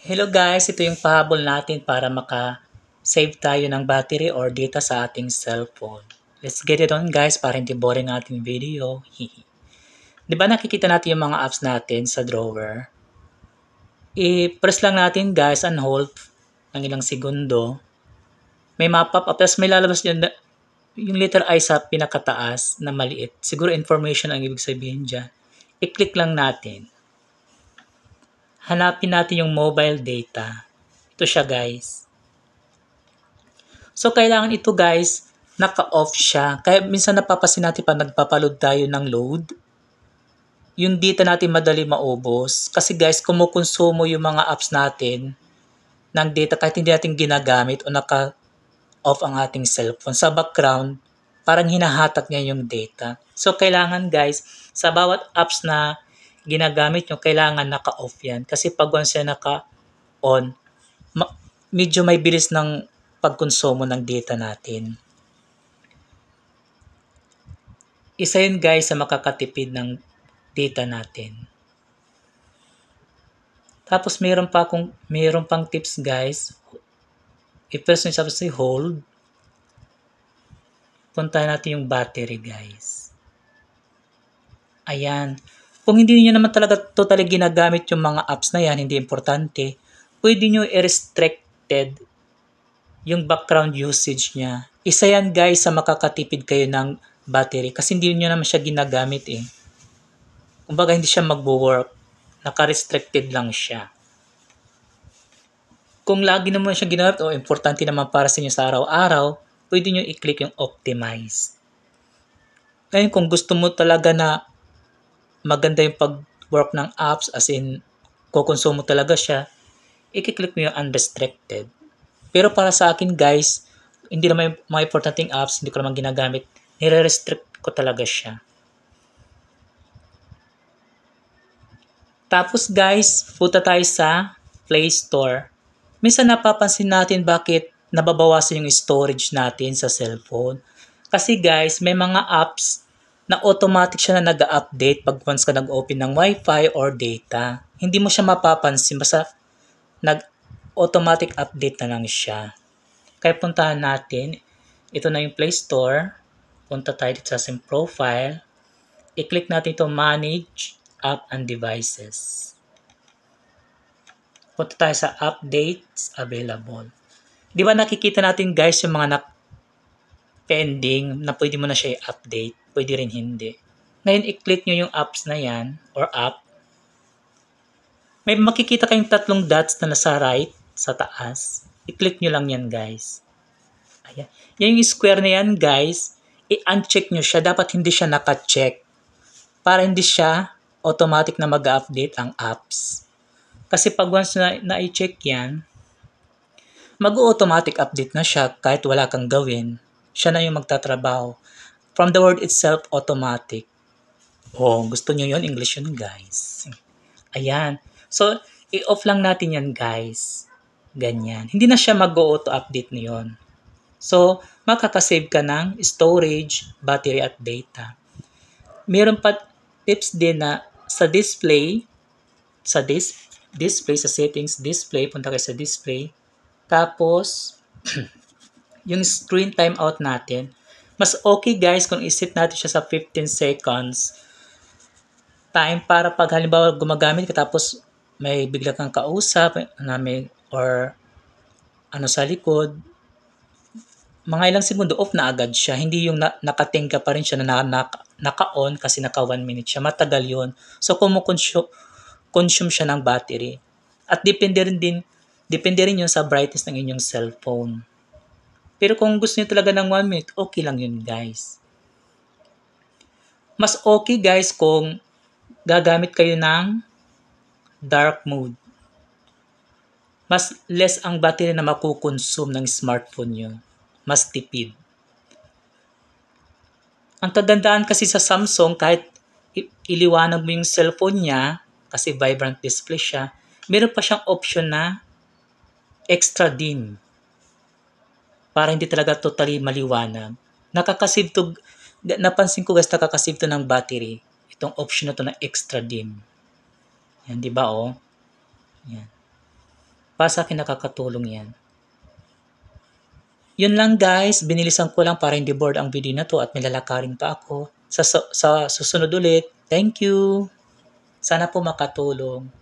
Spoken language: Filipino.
Hello guys, ito yung pahabol natin para maka-save tayo ng battery or data sa ating cellphone. Let's get it on guys para hindi boring ating video. Di ba nakikita natin yung mga apps natin sa drawer? I-press lang natin guys and hold ng ilang segundo. May map-up up, ah, tapos may lalabas yung, yung letter I sa pinakataas na maliit. Siguro information ang ibig sabihin dyan. I-click lang natin hanapin natin yung mobile data. Ito siya guys. So kailangan ito guys, naka-off siya. Kaya minsan napapasin natin pa nagpapaload tayo ng load, yung data natin madali maubos. Kasi guys, kumukonsumo yung mga apps natin ng data kahit hindi natin ginagamit o naka-off ang ating cellphone. Sa background, parang hinahatak niya yung data. So, kailangan guys, sa bawat apps na ginagamit nyo, kailangan naka-off yan. Kasi pag once yan naka-on, ma- medyo may bilis ng pagkonsumo ng data natin. Isa yun guys sa makakatipid ng data natin. Tapos meron pa akong meron pang tips guys. I-press nyo sa hold. Puntahan natin yung battery guys. Ayan. Kung hindi niyo naman talaga totally ginagamit yung mga apps na yan, hindi importante, pwede niyo i-restricted yung background usage niya. Isa yan guys sa makakatipid kayo ng battery kasi hindi niyo naman siya ginagamit eh. Kumbaga hindi siya magbo-work, naka-restricted lang siya. Kung lagi naman siya ginagamit o oh, importante naman para sa inyo sa araw-araw, pwede nyo i-click yung optimize. Ngayon, kung gusto mo talaga na maganda yung pag-work ng apps, as in, mo talaga siya, i-click mo yung unrestricted. Pero para sa akin guys, hindi naman yung mga importanteng apps, hindi ko naman ginagamit, nire-restrict ko talaga siya. Tapos guys, puta tayo sa Play Store. Minsan napapansin natin bakit nababawasan yung storage natin sa cellphone. Kasi guys, may mga apps na automatic siya na nag-update pag once ka nag-open ng Wi-Fi or data. Hindi mo siya mapapansin basta nag-automatic update na lang siya. Kaya puntahan natin, ito na yung Play Store. Punta tayo dito sa SIM profile. I-click natin ito Manage App and Devices. Punta tayo sa Updates Available. Di ba nakikita natin guys yung mga na pending na pwede mo na siya i-update pwede rin hindi. Ngayon, i-click nyo yung apps na yan or app. May makikita kayong tatlong dots na nasa right, sa taas. I-click nyo lang yan, guys. Ayan. Yan yung square na yan, guys. I-uncheck nyo siya. Dapat hindi siya nakacheck. Para hindi siya automatic na mag-update ang apps. Kasi pag once na, na-check yan, mag-automatic update na siya kahit wala kang gawin. Siya na yung magtatrabaho. From the word itself, automatic. Oh, gusto nyo yon English yun, guys. Ayan. So, i-off lang natin yan, guys. Ganyan. Hindi na siya mag-auto-update niyon. So, makakasave ka ng storage, battery at data. Meron pa tips din na sa display, sa dis display, sa settings, display, punta kayo sa display. Tapos, yung screen time out natin, mas okay guys kung isit natin siya sa 15 seconds time para pag halimbawa gumagamit ka tapos may bigla kang kausap namin or ano sa likod, mga ilang segundo off na agad siya. Hindi yung na, nakatingga pa rin siya na, na naka-on kasi naka 1 minute siya. Matagal yun. So, kumukonsume consume siya ng battery. At depende rin din, depende rin yun sa brightness ng inyong cellphone. Pero kung gusto niyo talaga ng 1 minute, okay lang yun guys. Mas okay guys kung gagamit kayo ng dark mode. Mas less ang battery na makukonsume ng smartphone nyo. Mas tipid. Ang kagandaan kasi sa Samsung, kahit iliwanag mo yung cellphone niya, kasi vibrant display siya, meron pa siyang option na extra dim para hindi talaga totally maliwanag. Nakakasave to, napansin ko guys, nakakasave to ng battery. Itong option na to ng extra dim. Yan, di ba oh? Yan. Para sa akin nakakatulong yan. Yun lang guys, binilisan ko lang para hindi bored ang video na to at nilalakarin pa ako. Sa, sa susunod ulit, thank you! Sana po makatulong.